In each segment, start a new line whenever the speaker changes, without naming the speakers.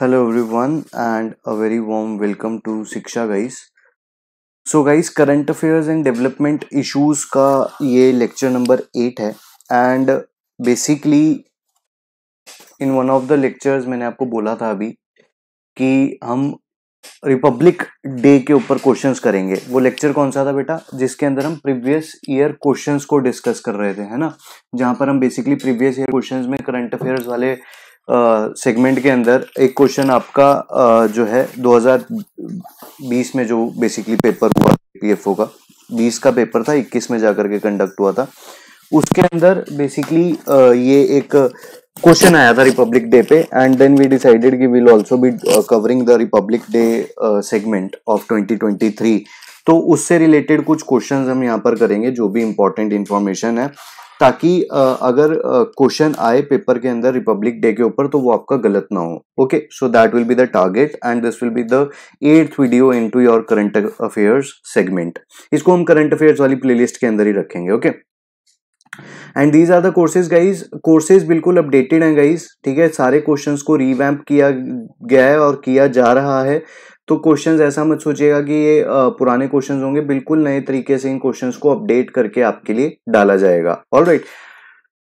Hello everyone and a very warm welcome to Shiksha guys so guys current affairs and development issues का ये lecture number eight है and basically in one of the lectures मैंने आपको बोला था अभी कि हम रिपब्लिक डे के ऊपर क्वेश्चंस करेंगे वो लेक्चर कौन सा था बेटा जिसके अंदर हम प्रीवियस ईयर क्वेश्चंस को डिस्कस कर रहे थे है ना जहां पर हम बेसिकली प्रीवियस ईयर क्वेश्चंस में करंट अफेयर्स वाले सेगमेंट के अंदर एक क्वेश्चन आपका आ, जो है 2020 में जो बेसिकली पेपर हुआ पीएफओ का 20 का पेपर था 21 में जाकर के कंडक्ट हुआ था उसके अंदर बेसिकली ये एक क्वेश्चन आया था रिपब्लिक डे पे एंड देन वी डिसाइडेड कि will also be covering the Republic Day segment of 2023 तो उससे रिलेटेड कुछ क्वेश्चंस हम यहाँ पर करेंगे जो भी इंपॉर्टेंट इन्फॉर्मेशन है ताकि अगर क्वेश्चन आए पेपर के अंदर रिपब्लिक डे के ऊपर तो वो आपका गलत ना हो okay so that will be the target and this will be the eighth video into your current affairs segment इसको हम करंट अफेयर्स वाली प्लेलिस्ट के अंदर ही रखेंगे okay okay? And these are the courses guys courses बिल्कुल updated हैं guys ठीक है सारे क्वेश्चंस को रीवैम्प किया गया है और किया जा रहा है तो क्वेश्चंस ऐसा मत सोचिएगा कि ये पुराने क्वेश्चंस होंगे बिल्कुल नए तरीके से इन क्वेश्चंस को अपडेट करके आपके लिए डाला जाएगा ऑल राइट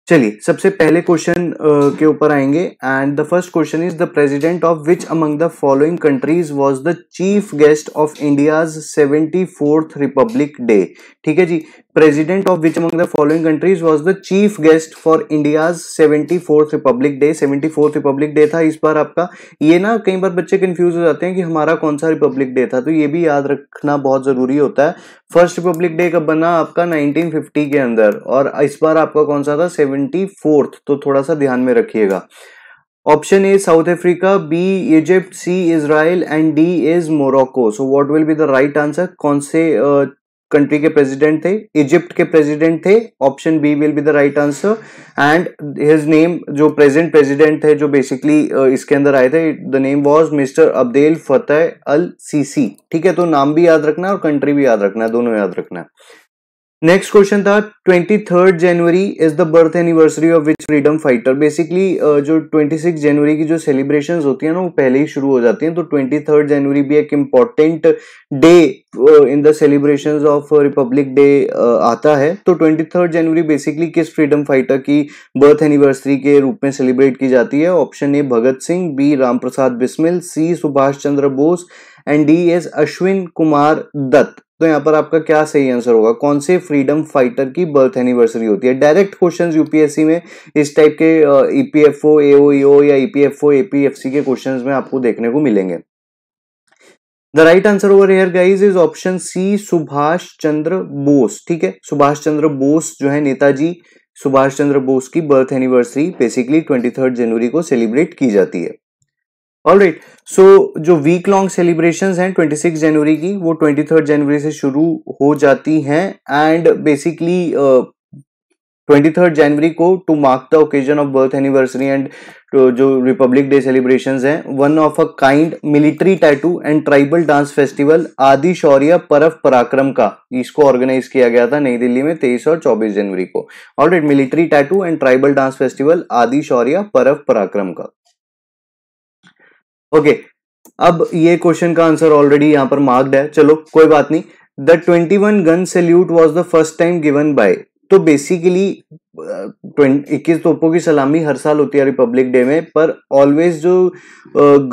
चलिए सबसे पहले क्वेश्चन के ऊपर आएंगे and the first question is the president of which among the following countries was the chief guest of India's seventy fourth Republic Day ठीक है जी president of which among the following countries was the chief guest for India's 74th Republic Day 74th Republic Day था इस बार आपका ये ना कई बार बच्चे confuse हो जाते हैं कि हमारा कौन सा रिपब्लिक डे था तो ये भी याद रखना बहुत ज़रूरी होता है फर्स्ट रिपब्लिक डे कब बना आपका 1950 के अंदर और इस बार आपका कौन सा था सेवेंटी तो थोड़ा सा ध्यान में रखिएगा option a south africa b egypt c israel and d is morocco so what will be the right answer kaun se uh, country के प्रेसिडेंट थे इजिप्ट के प्रेसिडेंट थे option B will be the right answer and his name जो present president थे जो basically uh, इसके अंदर आए थे the name was Mister Abdel Fattah al Sisi ठीक है तो नाम भी याद रखना है और कंट्री भी याद रखना है दोनों याद रखना है नेक्स्ट क्वेश्चन था twenty third January is the birth anniversary of which freedom fighter basically जो ट्वेंटी सिक्स जनवरी की जो सेलिब्रेशन होती है ना वो पहले ही शुरू हो जाती हैं तो ट्वेंटी थर्ड जनवरी भी एक important day in the celebration of republic day आता है तो ट्वेंटी थर्ड जनवरी बेसिकली किस फ्रीडम फाइटर की बर्थ एनिवर्सरी के रूप में सेलिब्रेट की जाती है option A Bhagat Singh B Ram Prasad Bismil C Subhash Chandra Bose and D is Ashwin Kumar Dutt तो यहाँ पर आपका क्या सही आंसर होगा कौन से फ्रीडम फाइटर की बर्थ एनिवर्सरी होती है डायरेक्ट क्वेश्चन यूपीएससी में इस टाइप के ईपीएफओ एओईओ e e या ईपीएफओ e एपीएफसी के क्वेश्चंस में आपको देखने को मिलेंगे the right answer over here guys is option C Subhash Chandra Bose ठीक है सुभाष चंद्र बोस जो है नेताजी सुभाष चंद्र बोस की birth anniversary basically twenty January को सेलिब्रेट की जाती है ऑल राइट सो जो वीक लॉन्ग सेलिब्रेशन हैं 26 जनवरी की वो 23 जनवरी से शुरू हो जाती हैं and basically twenty third January को to mark the occasion of birth anniversary and जो रिपब्लिक डे सेलिब्रेशन हैं one of a kind military tattoo and tribal dance festival आदि शौर्य परव पराक्रम का इसको ऑर्गेनाइज किया गया था नई दिल्ली में तेईस और चौबीस जनवरी को already military tattoo and tribal dance festival आदि शौर्य परव पराक्रम का ओके अब ये क्वेश्चन का आंसर ऑलरेडी यहां पर मार्क्ड है चलो कोई बात नहीं the twenty one gun salute was the first time given by तो बेसिकली इक्कीस तोपों की सलामी हर साल होती है रिपब्लिक डे में पर ऑलवेज जो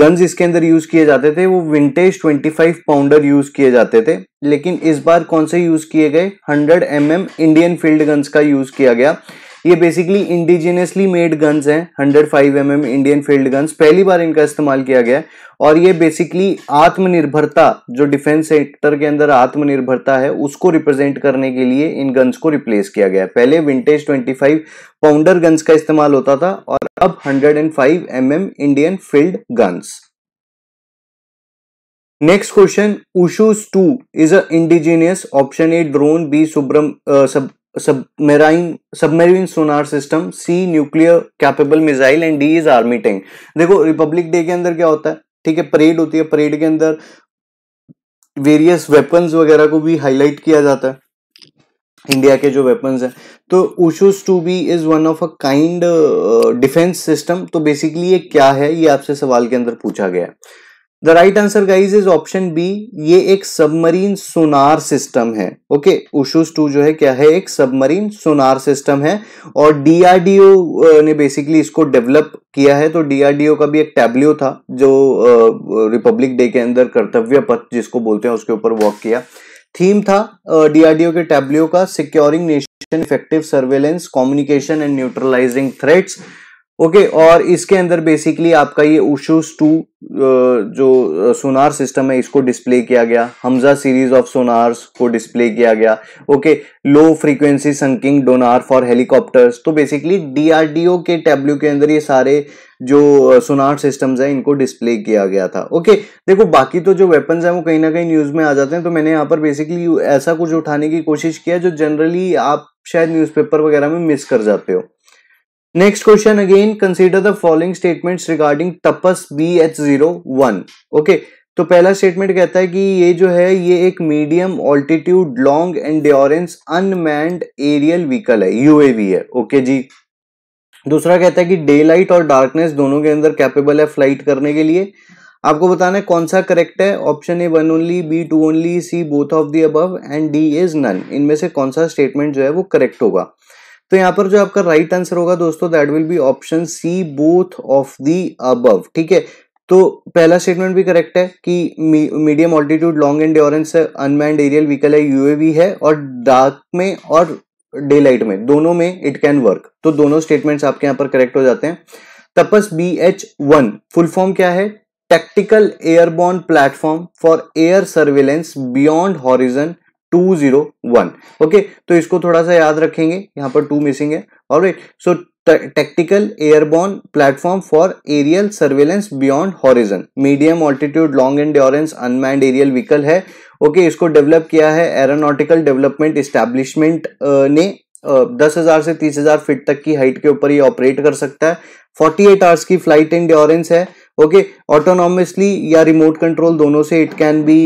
गन्स इसके अंदर यूज किए जाते थे वो विंटेज 25 पाउंडर यूज किए जाते थे लेकिन इस बार कौन से यूज किए गए 100 M mm Indian field guns का यूज किया गया ये बेसिकली इंडिजिनियसली मेड गन्स हैं 105 five mm Indian field guns पहली बार इनका इस्तेमाल किया गया है और ये बेसिकली आत्मनिर्भरता जो डिफेंस सेक्टर के अंदर आत्मनिर्भरता है उसको रिप्रेजेंट करने के लिए इन गन्स को रिप्लेस किया गया है पहले विंटेज 25 पाउंडर गन्स का इस्तेमाल होता था और अब 105 and mm Indian field guns next question Ushus two is a indigenous option A drone B सुब्रम सब submarine submarine sonar system C nuclear capable missile and D is army tank देखो republic day के अंदर क्या होता है ठीक है परेड होती है परेड के अंदर वेरियस वेपन्स वगैरह को भी हाईलाइट किया जाता है इंडिया के जो वेपन्स हैं तो Ushus two B is one of a kind defence system तो बेसिकली ये क्या है ये आपसे सवाल के अंदर पूछा गया है the right answer guys is option B ये एक सबमरीन सोनार सिस्टम है ओके okay, उशूस टू जो है क्या है एक सबमरीन सोनार सिस्टम है और डीआरडीओ ने बेसिकली इसको डेवलप किया है तो डीआरडीओ का भी एक टैबलियो था जो रिपब्लिक डे के अंदर कर्तव्य पथ जिसको बोलते हैं उसके ऊपर वॉक किया थीम था डीआरडीओ के टैबलियो का securing nation effective surveillance communication and neutralising threats okay और इसके अंदर बेसिकली आपका ये उशूस टू जो सोनार सिस्टम है इसको डिस्प्ले किया गया हमजा सीरीज ऑफ सोनार्स को डिस्प्ले किया गया okay low frequency sinking sonar for helicopters तो बेसिकली डीआरडीओ के टैब्ल्यू के अंदर ये सारे जो सोनार सिस्टम्स हैं इनको डिस्प्ले किया गया था ओके देखो बाकी तो जो वेपन्स हैं वो कहीं ना कहीं न्यूज़ में आ जाते हैं तो मैंने यहाँ पर बेसिकली ऐसा कुछ उठाने की कोशिश किया जो जनरली आप शायद न्यूज़पेपर वगैरह में मिस कर जाते हो consider the following statements regarding Tapas B H zero one okay तो पहला स्टेटमेंट कहता है कि ये जो है ये एक medium altitude long and unmanned aerial vehicle है यूएवी है ओके okay जी दूसरा कहता है कि डे लाइट और डार्कनेस दोनों के अंदर कैपेबल है फ्लाइट करने के लिए आपको बताना है कौन सा करेक्ट है option A one only B two only C both of the above and D is none इनमें से कौन सा स्टेटमेंट जो है वो करेक्ट होगा तो यहाँ पर जो आपका राइट आंसर होगा दोस्तों that will be option C both of the above ठीक है तो पहला स्टेटमेंट भी करेक्ट है कि मीडियम ऑल्टीट्यूड लॉन्ग एंड है अनमैंड एरियल व्हीकल है यूएवी है और डार्क में और डे लाइट में दोनों में इट कैन वर्क तो दोनों स्टेटमेंट्स आपके यहाँ पर करेक्ट हो जाते हैं Tapas B H one full form क्या है tactical airborne platform for air surveillance beyond horizon two zero one okay तो इसको थोड़ा सा याद रखेंगे यहां पर टू मिसिंग है और so tactical airborne platform for aerial surveillance beyond horizon medium altitude long endurance unmanned aerial vehicle है ओके okay, इसको डेवलप किया है एरोनॉटिकल डेवलपमेंट इस्टेब्लिशमेंट ने uh, दस हजार से तीस हजार फिट तक की हाइट के ऊपर ये ऑपरेट कर सकता है फोर्टी एट आवर्स की फ्लाइट एंड है ओके ऑटोनोमसली या रिमोट कंट्रोल दोनों से it can be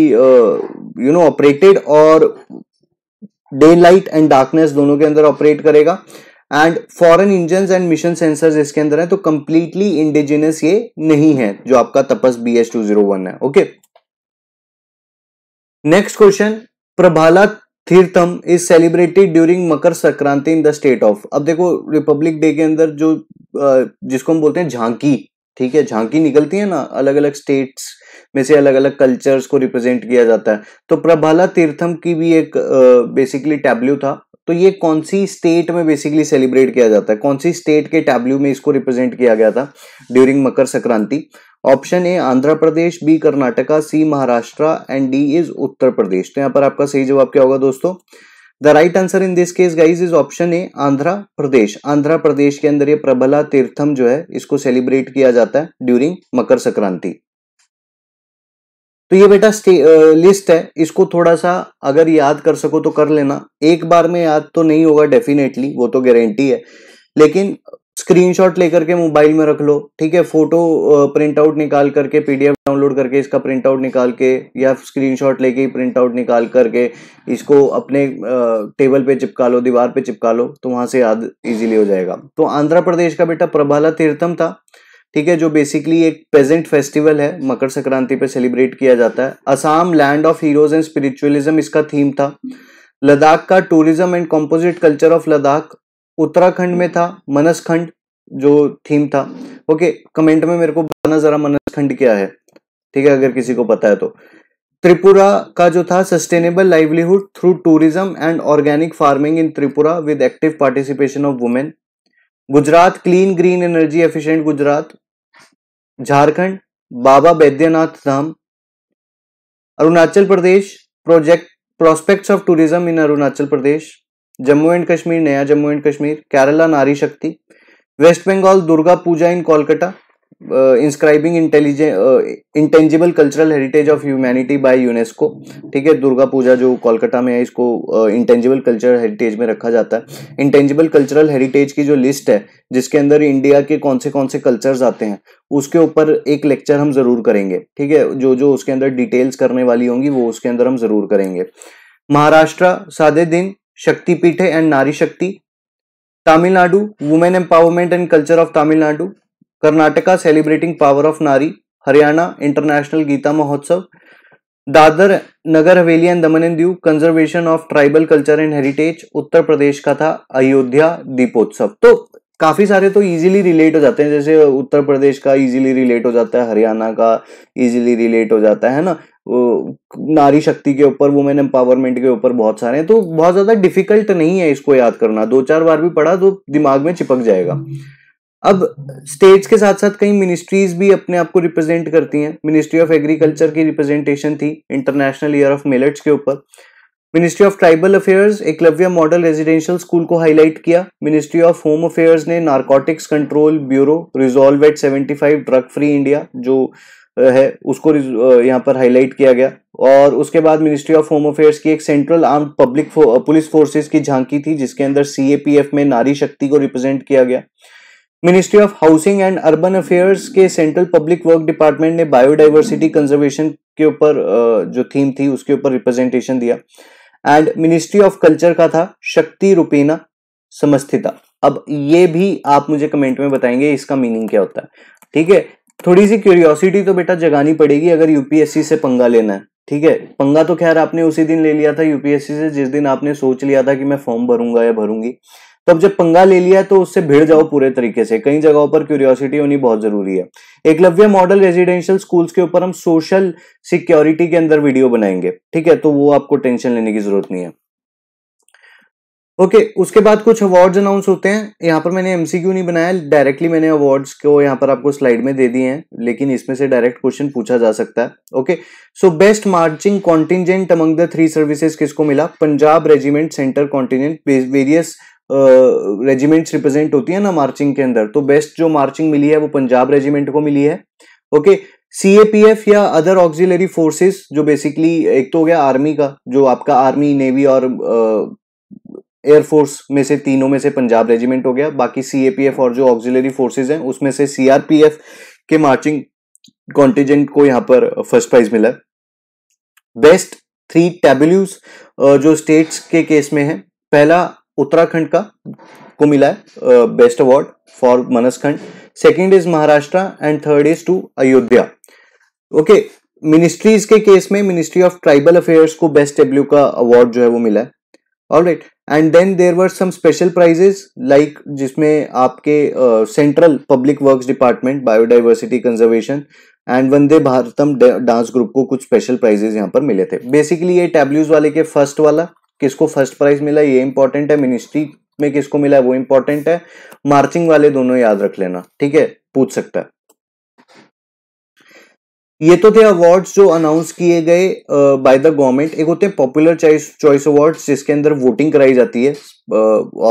you know operated और डे लाइट एंड डार्कनेस दोनों के अंदर ऑपरेट करेगा and foreign engine and mission sensors इसके अंदर है तो कंप्लीटली इंडिजिनियस ये नहीं है जो आपका Tapas B S two zero one है okay next question Prabhala Theertham is celebrated during Makar Sankranti in the state of अब देखो रिपब्लिक डे के अंदर जो uh, जिसको हम बोलते हैं झांकी ठीक है झांकी निकलती है ना अलग अलग स्टेट्स में से अलग अलग कल्चर्स को रिप्रेजेंट किया जाता है तो प्रभाला तीर्थम की भी एक बेसिकली टैब्ल्यू था तो ये कौन सी स्टेट में बेसिकली सेलिब्रेट किया जाता है कौन सी स्टेट के टैब्ल्यू में इसको रिप्रेजेंट किया गया था during Makar Sankranti option A Andhra Pradesh B Karnataka C Maharashtra and D is Uttar Pradesh तो यहाँ पर आपका सही जवाब क्या होगा दोस्तों the right answer in this case guys is option A Andhra Pradesh Andhra Pradesh के अंदर ये प्रबला तीर्थम जो है इसको सेलिब्रेट किया जाता है ड्यूरिंग मकर संक्रांति तो ये बेटा लिस्ट है इसको थोड़ा सा अगर याद कर सको तो कर लेना एक बार में याद तो नहीं होगा डेफिनेटली वो तो गारंटी है लेकिन स्क्रीनशॉट लेकर के मोबाइल में रख लो ठीक है फोटो प्रिंट आउट निकाल करके पीडीएफ डाउनलोड करके इसका प्रिंट आउट निकाल के या स्क्रीनशॉट लेके प्रिंट आउट निकाल करके इसको अपने टेबल पे चिपका लो दीवार पे चिपका लो तो वहां से याद इजीली हो जाएगा तो आंध्र प्रदेश का बेटा प्रभाला तीर्थम था ठीक है जो बेसिकली एक प्रेजेंट फेस्टिवल है मकर संक्रांति पे सेलिब्रेट किया जाता है Assam land of heroes and spiritualism इसका थीम था लद्दाख का tourism and composite culture of Ladakh Uttarakhand में था मनसखंड जो थीम था ओके कमेंट में मेरे को बताना जरा मनसखंड क्या है ठीक है अगर किसी को पता है तो त्रिपुरा का जो था sustainable livelihood through tourism and organic farming in Tripura with active participation of women Gujarat clean green energy efficient Gujarat Jharkhand Baba Baidyanath Dham Arunachal Pradesh project prospects of tourism in Arunachal Pradesh Jammu and Kashmir नया जम्मू एंड कश्मीर केरला नारी शक्ति West Bengal Durga Puja in Kolkata inscribing intangible cultural heritage of humanity by UNESCO ठीक है दुर्गा पूजा जो कोलकाता में है इसको intangible cultural heritage में रखा जाता है इंटेंजिबल कल्चरल हेरिटेज की जो लिस्ट है जिसके अंदर इंडिया के कौन से कौन से कल्चर्स आते हैं उसके ऊपर एक लेक्चर हम ज़रूर करेंगे ठीक है जो जो उसके अंदर डिटेल्स करने वाली होंगी वो उसके अंदर हम ज़रूर करेंगे महाराष्ट्र सादे दिन शक्ति पीठे एंड नारी शक्ति Tamil Nadu women empowerment and culture of Tamil Nadu Karnataka celebrating power of नारी हरियाणा इंटरनेशनल गीता महोत्सव दादर नगर Haveli and Daman and Diu conservation of tribal culture and heritage Uttar Pradesh का था अयोध्या दीपोत्सव तो काफी सारे तो इजीली रिलेट हो जाते हैं जैसे उत्तर प्रदेश का इजीली रिलेट हो जाता है हरियाणा का इजीली रिलेट हो जाता है ना नारी शक्ति के ऊपर वुमेन एम्पावरमेंट के ऊपर बहुत सारे हैं तो बहुत ज्यादा डिफिकल्ट नहीं है इसको याद करना दो चार बार भी पढ़ा तो दिमाग में चिपक जाएगा अब स्टेट्स के साथ साथ कई मिनिस्ट्रीज भी अपने आप को रिप्रेजेंट करती हैं मिनिस्ट्री ऑफ एग्रीकल्चर की रिप्रेजेंटेशन थी इंटरनेशनल ईयर ऑफ मिलेट्स के ऊपर ministry of tribal affairs Eklavya model residential school को हाईलाइट किया मिनिस्ट्री ऑफ होम अफेयर्स ने narcotics control bureau resolve at 75 drug free India जो है उसको यहाँ पर हाईलाइट किया गया और उसके बाद मिनिस्ट्री ऑफ होम अफेयर्स की एक central armed public police forces की झांकी थी जिसके अंदर सी में नारी शक्ति को रिप्रेजेंट किया गया ministry of housing and urban affairs के सेंट्रल पब्लिक वर्क डिपार्टमेंट ने बायोडाइवर्सिटी कंजर्वेशन के ऊपर जो थीम थी उसके ऊपर रिप्रेजेंटेशन दिया एंड मिनिस्ट्री ऑफ कल्चर का था शक्ति रूपीना समस्थिता अब ये भी आप मुझे कमेंट में बताएंगे इसका मीनिंग क्या होता है ठीक है थोड़ी सी क्यूरियोसिटी तो बेटा जगानी पड़ेगी अगर यूपीएससी से पंगा लेना है ठीक है पंगा तो खैर आपने उसी दिन ले लिया था यूपीएससी से जिस दिन आपने सोच लिया था कि मैं फॉर्म भरूंगा या भरूंगी तो अब जब पंगा ले लिया तो उससे भिड़ जाओ पूरे तरीके से कई जगहों पर क्यूरियोसिटी होनी बहुत जरूरी है एकलव्य मॉडल रेजिडेंशियल स्कूल्स के ऊपर हम सोशल सिक्योरिटी के अंदर वीडियो बनाएंगे ठीक है तो वो आपको टेंशन लेने की जरूरत नहीं है ओके okay, उसके बाद कुछ अवार्ड्स अनाउंस होते हैं यहाँ पर मैंने एमसीक्यू नहीं बनाया डायरेक्टली मैंने अवार्ड्स को यहाँ पर आपको स्लाइड में दे दिए हैं लेकिन इसमें से डायरेक्ट क्वेश्चन पूछा जा सकता है okay so best marching contingent among the three services किसको मिला Punjab regiment centre contingent various regiments represent होती है ना मार्चिंग के अंदर तो बेस्ट जो मार्चिंग मिली है वो पंजाब रेजिमेंट को मिली है ओके सीएपीएफ या अदर ऑक्सिलरी फोर्सेस जो बेसिकली एक तो हो गया आर्मी का जो आपका आर्मी नेवी और एयरफोर्स uh, में से तीनों में से पंजाब रेजिमेंट हो गया बाकी सीएपीएफ और जो ऑक्सिलरी फोर्सेज हैं उसमें से एफ के मार्चिंग कॉन्टिजेंट को यहाँ पर फर्स्ट प्राइज मिला बेस्ट थ्री टेबल्यूज जो स्टेट्स के केस में है पहला उत्तराखंड का को मिला है best award for Manaskhand second is Maharashtra and third is to Ayodhya okay ministries के केस में मिनिस्ट्री ऑफ ट्राइबल अफेयर्स को बेस्ट डेब्ल्यू का अवार्ड जो है वो मिला है alright and then there were some special prizes like जिसमें आपके central public works department biodiversity conservation and Vande Bharatam dance group को कुछ स्पेशल प्राइजेस यहाँ पर मिले थे बेसिकली ये टैब्ल्यूज वाले के फर्स्ट वाला किसको फर्स्ट प्राइज मिला ये इंपॉर्टेंट है मिनिस्ट्री में किसको मिला है वो इंपॉर्टेंट है मार्चिंग वाले दोनों याद रख लेना ठीक है पूछ सकता है ये तो थे अवार्ड्स जो अनाउंस किए गए बाय द गवर्नमेंट एक होते हैं पॉपुलर चॉइस चॉइस अवार्ड्स जिसके अंदर वोटिंग कराई जाती है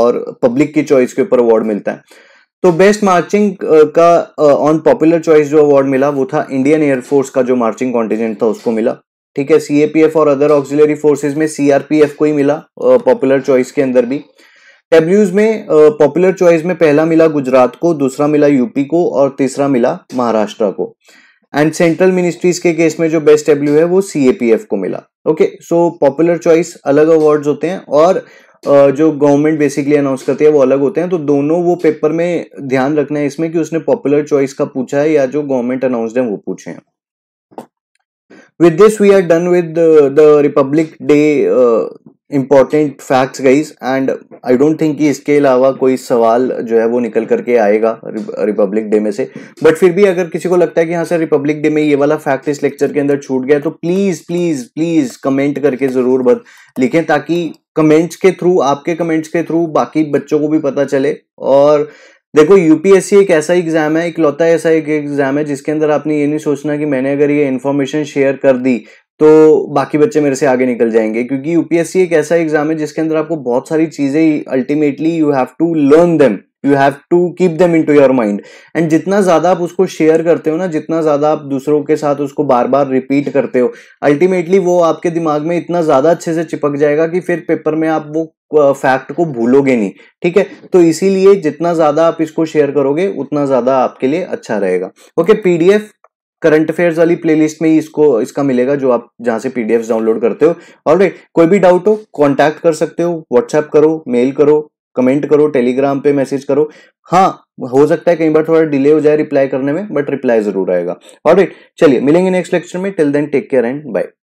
और पब्लिक की चॉइस के ऊपर अवार्ड मिलता है तो बेस्ट मार्चिंग का ऑन पॉपुलर चॉइस जो अवार्ड मिला वो था इंडियन एयरफोर्स का जो मार्चिंग कॉन्टिजेंट था उसको मिला ठीक है सीएपीएफ और अदर ऑक्सिलरी फोर्सेज में सीआरपीएफ को ही मिला पॉपुलर चॉइस के अंदर भी टेब्ल्यूज में पॉपुलर चॉइस में पहला मिला गुजरात को दूसरा मिला यूपी को और तीसरा मिला महाराष्ट्र को एंड सेंट्रल मिनिस्ट्रीज के केस में जो बेस्ट टेब्ल्यू है वो सीएपीएफ को मिला ओके सो पॉपुलर चॉइस अलग अवार्ड होते हैं और uh, जो गवर्नमेंट बेसिकली अनाउंस करती है वो अलग होते हैं तो दोनों वो पेपर में ध्यान रखना है इसमें कि उसने पॉपुलर चॉइस का पूछा है या जो गवर्नमेंट अनाउंसड है वो पूछे हैं with this we are done with the, the republic day uh, important facts guys and I don't think कि इसके अलावा कोई सवाल जो है वो निकल करके आएगा रिपब्लिक डे में से बट फिर भी अगर किसी को लगता है कि हाँ सर रिपब्लिक डे में ये वाला फैक्ट इस लेक्चर के अंदर छूट गया तो प्लीज़ प्लीज़ प्लीज़ कमेंट करके ज़रूर बद लिखें ताकि कमेंट्स के थ्रू आपके कमेंट्स के थ्रू बाकी बच्चों को भी पता चले और देखो यूपीएससी एक ऐसा एग्जाम है इकलौता ऐसा एक एग्जाम है जिसके अंदर आपने ये नहीं सोचना कि मैंने अगर ये इन्फॉर्मेशन शेयर कर दी तो बाकी बच्चे मेरे से आगे निकल जाएंगे क्योंकि यूपीएससी एक ऐसा एग्जाम है जिसके अंदर आपको बहुत सारी चीजें ultimately you have to learn them you have to keep them in to your mind and जितना ज़्यादा आप उसको शेयर करते हो ना जितना ज़्यादा आप दूसरों के साथ उसको बार बार रिपीट करते हो अल्टीमेटली वो आपके दिमाग में इतना ज़्यादा अच्छे से चिपक जाएगा कि फिर पेपर में आप वो फैक्ट को भूलोगे नहीं ठीक है तो इसीलिए जितना ज्यादा आप इसको शेयर करोगे उतना ज्यादा आपके लिए अच्छा रहेगा ओके पीडीएफ करंट अफेयर्स वाली प्लेलिस्ट में ही इसको इसका मिलेगा जो आप जहां से पीडीएफ डाउनलोड करते हो और right, कोई भी डाउट हो कांटेक्ट कर सकते हो व्हाट्सएप करो मेल करो कमेंट करो टेलीग्राम पे मैसेज करो हाँ हो सकता है कई बार थोड़ा डिले हो जाए रिप्लाई करने में बट रिप्लाई जरूर आएगा और चलिए मिलेंगे नेक्स्ट लेक्चर में till then take care and bye